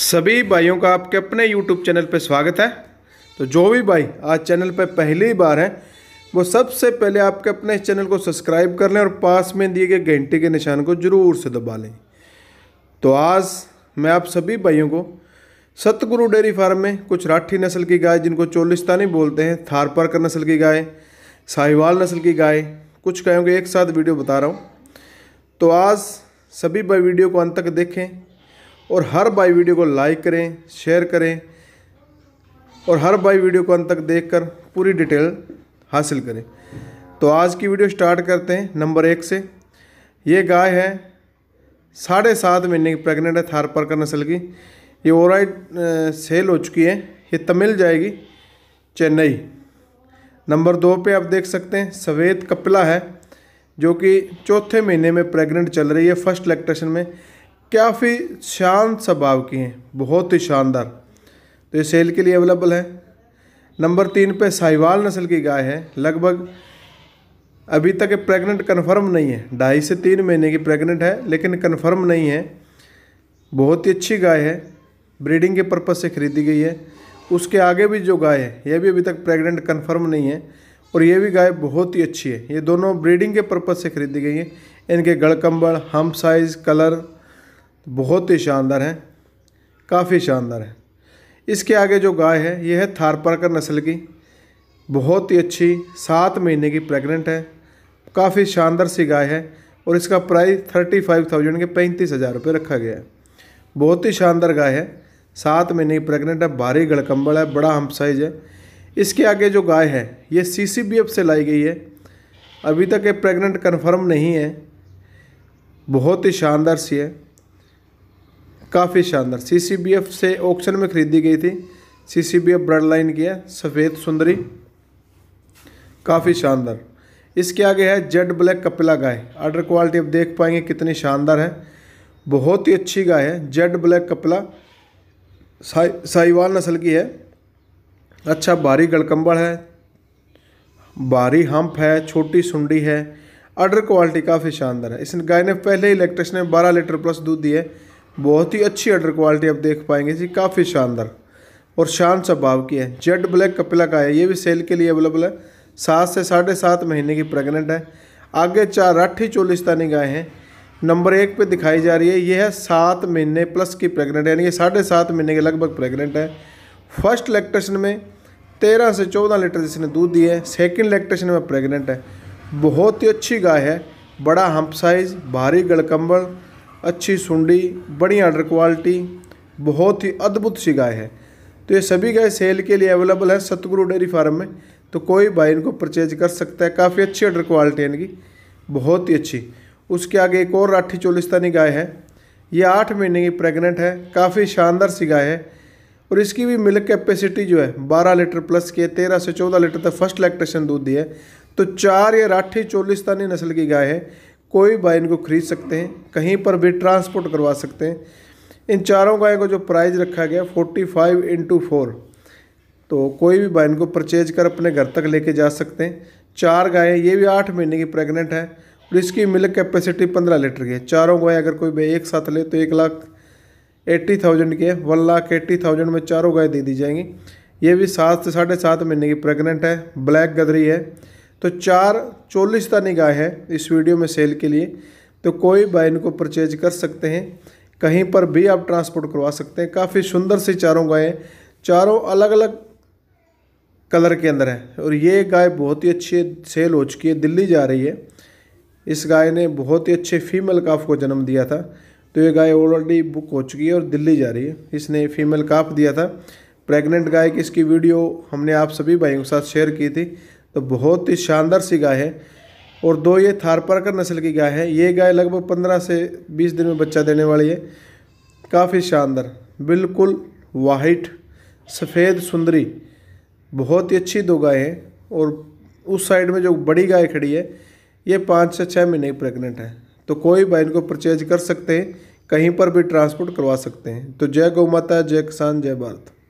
सभी भाइयों का आपके अपने YouTube चैनल पर स्वागत है तो जो भी भाई आज चैनल पर पहली बार हैं वो सबसे पहले आपके अपने चैनल को सब्सक्राइब कर लें और पास में दिए गए घंटे के निशान को ज़रूर से दबा लें तो आज मैं आप सभी भाइयों को सतगुरु डेयरी फार्म में कुछ राठी नस्ल की गाय जिनको चोलिस्तानी बोलते हैं थारपारकर नस्ल की गाय साहिवाल नस्ल की गाय कुछ गायों के एक साथ वीडियो बता रहा हूँ तो आज सभी भाई वीडियो को अंत तक देखें और हर बाई वीडियो को लाइक करें शेयर करें और हर बाई वीडियो को अंत तक देखकर पूरी डिटेल हासिल करें तो आज की वीडियो स्टार्ट करते हैं नंबर एक से ये गाय है साढ़े सात महीने की प्रेग्नेंट है थार पर नस्ल की ये ओराइट सेल हो चुकी है ये तमिल जाएगी चेन्नई नंबर दो पे आप देख सकते हैं सवेद कपिला है जो कि चौथे महीने में प्रेग्नेंट चल रही है फर्स्ट इलेक्ट्रेशन में काफ़ी शांत स्वभाव की हैं बहुत ही शानदार तो ये सेल के लिए अवेलेबल है नंबर तीन पे साहिवाल नस्ल की गाय है लगभग अभी तक प्रेग्नेंट कन्फर्म नहीं है ढाई से तीन महीने की प्रेग्नेंट है लेकिन कन्फर्म नहीं है बहुत ही अच्छी गाय है ब्रीडिंग के पर्पज़ से खरीदी गई है उसके आगे भी जो गाय है यह भी अभी तक प्रेग्नेंट कन्फर्म नहीं है और ये भी गाय बहुत ही अच्छी है ये दोनों ब्रीडिंग के पर्पज़ से खरीदी गई है इनके गड़कम्बड़ हम साइज़ कलर तो बहुत ही शानदार है काफ़ी शानदार है इसके आगे जो गाय है यह है थारपारकर नस्ल की बहुत ही अच्छी सात महीने की प्रेग्नेंट है काफ़ी शानदार सी गाय है और इसका प्राइस थर्टी फाइव थाउजेंड के पैंतीस हज़ार रुपये रखा गया है बहुत ही शानदार गाय है सात महीने की प्रेग्नेंट है भारी गड़कम्बल है बड़ा हम साइज है इसके आगे जो गाय है ये सी सी बी एफ से लाई गई है अभी तक ये प्रेग्नेंट कन्फर्म नहीं है बहुत ही शानदार सी है काफ़ी शानदार सीसीबीएफ से ऑक्शन में खरीदी गई थी सीसीबीएफ ब्रड लाइन की है सफ़ेद सुंदरी काफ़ी शानदार इसके आगे है जेड ब्लैक कपिला गाय आर्डर क्वालिटी आप देख पाएंगे कितनी शानदार है बहुत ही अच्छी गाय है जेड ब्लैक कपिला साहिवाल नस्ल की है अच्छा भारी गड़कम्बड़ है भारी हम्प है छोटी सुंडी है आर्डर क्वालिटी काफ़ी शानदार है इस गाय ने पहले ही इलेक्ट्रिक ने 12 लीटर प्लस दूध दिए बहुत ही अच्छी अडर क्वालिटी आप देख पाएंगे जी काफ़ी शानदार और शान स्वभाव की है जेड ब्लैक कपिला का है ये भी सेल के लिए अवेलेबल है सात से साढ़े सात महीने की प्रेग्नेंट है आगे चार राठी चोलिस्तानी गाय हैं नंबर एक पे दिखाई जा रही है यह है सात महीने प्लस की प्रेग्नेंट यानी कि साढ़े सात महीने के लगभग प्रेग्नेंट है फर्स्ट इलेक्ट्रेशन में तेरह से चौदह लीटर जिसने दूध दिया है सेकेंड इलेक्ट्रेशन में प्रेगनेंट है बहुत ही अच्छी गाय है बड़ा हम्प साइज़ भारी गड़कम्बल अच्छी सुंडी बढ़िया आर्डर क्वालिटी बहुत ही अद्भुत सी गाय है तो ये सभी गाय सेल के लिए अवेलेबल है सतगुरु डेयरी फार्म में तो कोई भाई इनको परचेज कर सकता है काफ़ी अच्छी आर्डर क्वालिटी है इनकी बहुत ही अच्छी उसके आगे एक और राठी चोलिस्तानी गाय है ये आठ महीने की प्रेग्नेंट है काफ़ी शानदार सी गाय है और इसकी भी मिल्क कैपेसिटी जो है बारह लीटर प्लस की है तेरह से चौदह लीटर तक फर्स्ट लैक्टेशन दूध दी है तो चार ये राठी चोलिस्तानी नस्ल की गाय है कोई भाई इनको खरीद सकते हैं कहीं पर भी ट्रांसपोर्ट करवा सकते हैं इन चारों गाय को जो प्राइस रखा गया फोर्टी फाइव इंटू फोर तो कोई भी भाई इनको परचेज कर अपने घर तक लेके जा सकते हैं चार गायें ये भी आठ महीने की प्रेग्नेंट है और इसकी मिल्क कैपेसिटी पंद्रह लीटर की है चारों गाय अगर कोई भाई एक साथ ले तो एक लाख एट्टी थाउजेंड की है वन लाख एट्टी थाउजेंड में चारों गाय दे दी जाएंगी ये भी सात से साढ़े सात महीने की प्रेग्नेंट है ब्लैक गदरी है तो चार चौलीस तानी गाय है इस वीडियो में सेल के लिए तो कोई भाई इनको परचेज कर सकते हैं कहीं पर भी आप ट्रांसपोर्ट करवा सकते हैं काफ़ी सुंदर सी चारों हैं चारों अलग अलग कलर के अंदर है और ये गाय बहुत ही अच्छी सेल हो चुकी है दिल्ली जा रही है इस गाय ने बहुत ही अच्छे फीमेल काफ को जन्म दिया था तो ये गाय ऑलरेडी बुक हो चुकी है और दिल्ली जा रही है इसने फीमेल काफ दिया था प्रेग्नेंट गाय की इसकी वीडियो हमने आप सभी भाइयों के साथ शेयर की थी तो बहुत ही शानदार सी गाय है और दो ये थारपारकर नस्ल की गाय है ये गाय लगभग पंद्रह से बीस दिन में बच्चा देने वाली है काफ़ी शानदार बिल्कुल वाइट सफ़ेद सुंदरी बहुत ही अच्छी दो गाय हैं और उस साइड में जो बड़ी गाय खड़ी है ये पाँच से छः महीने की प्रेगनेंट है तो कोई भाई इनको परचेज कर सकते हैं कहीं पर भी ट्रांसपोर्ट करवा सकते हैं तो जय गौ माता जय किसान जय भारत